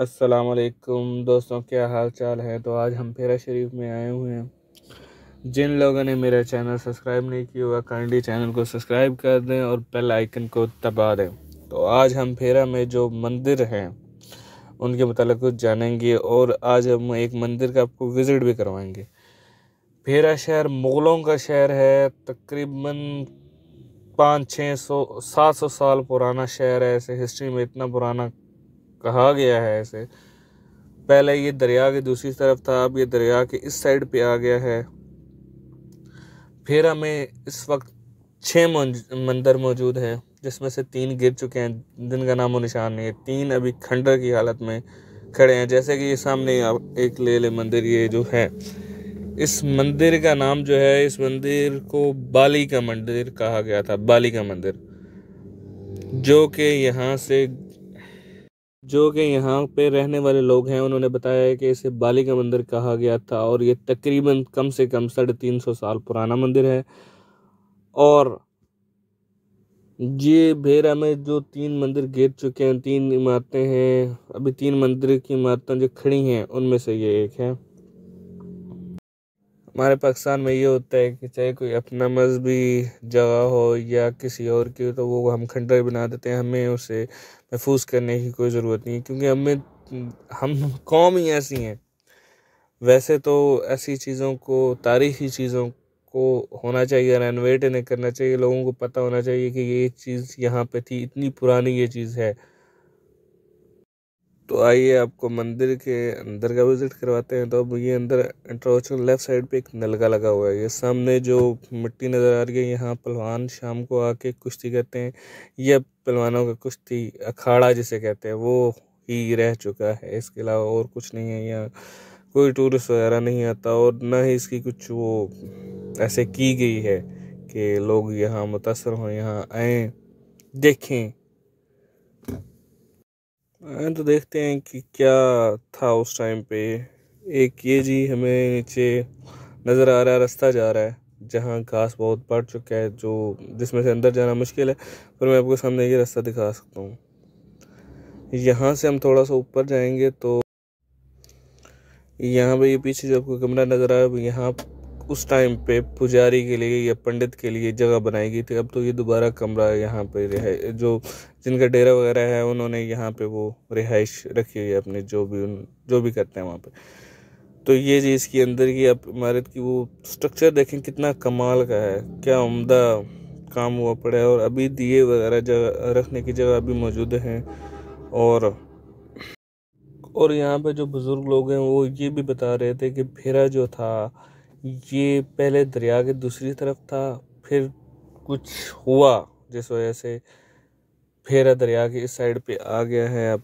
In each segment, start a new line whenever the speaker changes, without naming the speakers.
असलकुम दोस्तों क्या हाल चाल है तो आज हम फेरा शरीफ में आए हुए हैं जिन लोगों ने मेरा चैनल सब्सक्राइब नहीं किया हुआ काइंडली चैनल को सब्सक्राइब कर दें और बेल आइकन को दबा दें तो आज हम फेरा में जो मंदिर हैं उनके मतलब कुछ जानेंगे और आज हम एक मंदिर का आपको विज़िट भी करवाएंगे फेरा शहर मुग़लों का शहर है तकरीबन पाँच छः सौ सात सौ साल पुराना शहर है ऐसे हिस्ट्री में इतना पुराना कहा गया है ऐसे पहले ये दरिया की दूसरी तरफ था अब ये दरिया के इस साइड पे आ गया है फिर हमें इस वक्त छः मंदिर मौजूद हैं जिसमें से तीन गिर चुके हैं जिनका नामो निशान नहीं है तीन अभी खंडर की हालत में खड़े हैं जैसे कि ये सामने आप एक ले ले मंदिर ये जो है इस मंदिर का नाम जो है इस मंदिर को बाली का मंदिर कहा गया था बाली का मंदिर जो कि यहाँ से जो कि यहाँ पे रहने वाले लोग हैं उन्होंने बताया है कि इसे बाली का मंदिर कहा गया था और ये तकरीबन कम से कम साढ़े तीन सौ साल पुराना मंदिर है और ये भेरा में जो तीन मंदिर गिर चुके हैं तीन इमारतें हैं अभी तीन मंदिर की इमारतें जो खड़ी हैं उनमें से ये एक है हमारे पाकिस्तान में ये होता है कि चाहे कोई अपना मजहबी जगह हो या किसी और की तो वो हम खंडर बना देते हैं हमें उसे महफूज करने की कोई ज़रूरत नहीं है क्योंकि हमें हम कौम ही ऐसी हैं वैसे तो ऐसी चीज़ों को तारीखी चीज़ों को होना चाहिए रेनोवेट इन्हें करना चाहिए लोगों को पता होना चाहिए कि ये चीज़ यहाँ पे थी इतनी पुरानी ये चीज़ है तो आइए आपको मंदिर के अंदर का विज़िट करवाते हैं तो अब ये अंदर एंट्रोच लेफ्ट साइड पे एक नलका लगा हुआ है ये सामने जो मिट्टी नज़र आ रही है यहाँ पहलवान शाम को आके कुश्ती करते हैं यह पहलवानों का कुश्ती अखाड़ा जिसे कहते हैं वो ही रह चुका है इसके अलावा और कुछ नहीं है यहाँ कोई टूरिस्ट वगैरह नहीं आता और ना ही इसकी कुछ वो ऐसे की गई है कि लोग यहाँ मुतासर हों यहाँ आए देखें तो देखते हैं कि क्या था उस टाइम पे एक ये जी हमें नीचे नज़र आ रहा है रास्ता जा रहा है जहाँ घास बहुत बढ़ चुका है जो जिसमें से अंदर जाना मुश्किल है पर मैं आपको सामने ये रास्ता दिखा सकता हूँ यहाँ से हम थोड़ा सा ऊपर जाएंगे तो यहाँ पे ये पीछे जो आपको कमरा नज़र आया यहाँ उस टाइम पे पुजारी के लिए या पंडित के लिए जगह बनाई गई थी अब तो ये दोबारा कमरा यहाँ पे रिहा जो जिनका डेरा वगैरह है उन्होंने यहाँ पे वो रिहाइश रखी हुई है अपने जो भी उन जो भी करते हैं वहाँ पे तो ये जी इसके अंदर की आप इमारत की वो स्ट्रक्चर देखें कितना कमाल का है क्या उम्दा काम हुआ पड़ा है और अभी दिए वगैरह जगह रखने की जगह अभी मौजूद हैं और और यहाँ पे जो बुज़ुर्ग लोग हैं वो ये भी बता रहे थे कि फेरा जो था ये पहले दरिया के दूसरी तरफ था फिर कुछ हुआ जिस वजह से फेरा दरिया के इस साइड पे आ गया है अब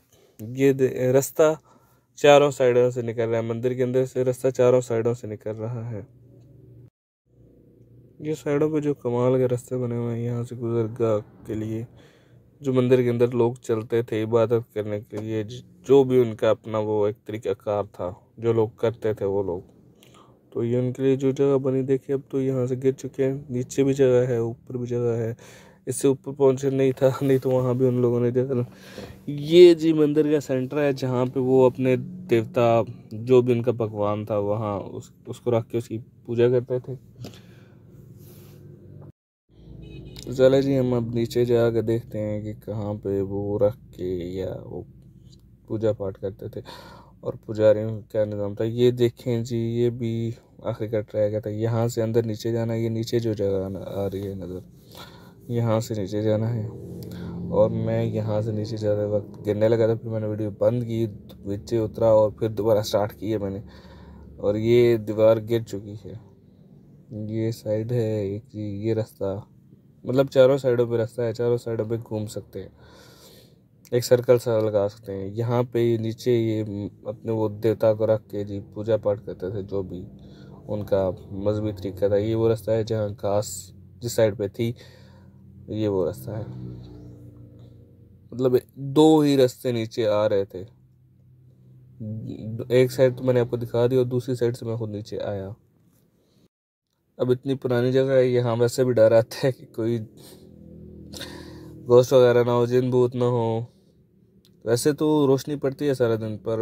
ये रास्ता चारों साइडों से निकल रहा है मंदिर के अंदर से रास्ता चारों साइडों से निकल रहा है ये साइडों पे जो कमाल के रास्ते बने हुए हैं यहाँ से गुजर के लिए जो मंदिर के अंदर लोग चलते थे इबादत करने के लिए जो भी उनका अपना वो एक तरीक़ाकार था जो लोग करते थे वो लोग तो ये उनके लिए जो जगह बनी देखिए अब तो यहाँ से गिर चुके हैं नीचे भी जगह है ऊपर भी जगह है इससे ऊपर पहुँचे नहीं था नहीं तो वहाँ भी उन लोगों ने देखा ये जी मंदिर का सेंटर है जहाँ पे वो अपने देवता जो भी उनका पकवान था वहाँ उस उसको रख के उसकी पूजा करते थे तो चले जी हम अब नीचे जा कर देखते हैं कि कहाँ पे वो रख के या वो पूजा पाठ करते थे और पुजारियों का निज़ाम था ये देखें जी ये भी आखिर का ट्रैक था तो यहाँ से अंदर नीचे जाना ये नीचे जो जगह आ रही है नज़र यहाँ से नीचे जाना है और मैं यहाँ से नीचे जाते वक्त गिरने लगा था फिर मैंने वीडियो बंद की नीचे उतरा और फिर दोबारा स्टार्ट किया मैंने और ये दीवार गिर चुकी है ये साइड है एक ये रास्ता मतलब चारों साइडों पे रास्ता है चारों साइडों पे घूम सकते हैं एक सर्कल सा लगा सकते हैं यहाँ पे नीचे ये अपने वो देवता को रख के जी पूजा पाठ करते थे जो भी उनका मजहबी तरीका था ये वो रास्ता है जहाँ घास जिस साइड पे थी ये वो रास्ता है मतलब दो ही रास्ते नीचे आ रहे थे एक साइड तो मैंने आपको दिखा दी और दूसरी साइड से मैं खुद नीचे आया अब इतनी पुरानी जगह है यहाँ वैसे भी डर आता है कि कोई गोश्त वगैरह ना हो जिन भूत ना हो वैसे तो रोशनी पड़ती है सारा दिन पर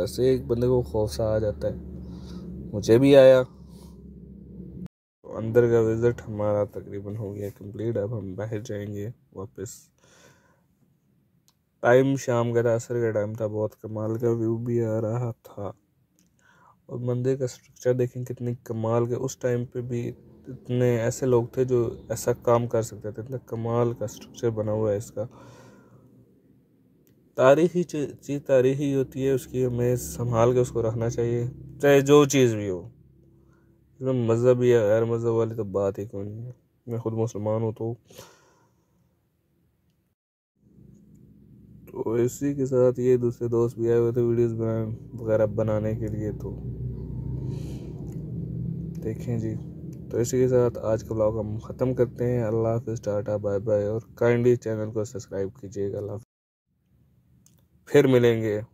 वैसे एक बंदे को खौफ सा आ जाता है मुझे भी आया तो अंदर का विज़िट हमारा तकरीबन हो गया कंप्लीट अब हम बाहर जाएंगे वापस टाइम शाम का था असर का टाइम था बहुत कमाल का व्यू भी आ रहा था और मंदिर का स्ट्रक्चर देखें कितने कमाल के उस टाइम पे भी इतने ऐसे लोग थे जो ऐसा काम कर सकते थे इतना कमाल का स्ट्रक्चर बना हुआ है इसका तारीखी चीज़ तारीखी होती है उसकी हमें संभाल के उसको रखना चाहिए चाहे जो चीज़ भी हो इसमें मज़हब या गैर मज़हब वाली तो बात ही कोई नहीं है मैं ख़ुद मुसलमान हूँ तो तो इसी के साथ ये दूसरे दोस्त भी आए हुए थे वीडियोस बनाए वगैरह बनाने के लिए तो देखें जी तो इसी के साथ आज का ब्लॉग हम ख़त्म करते हैं अल्लाह हाफ टाटा बाय बाय और काइंडली चैनल को सब्सक्राइब कीजिएगा अल्लाह फिर मिलेंगे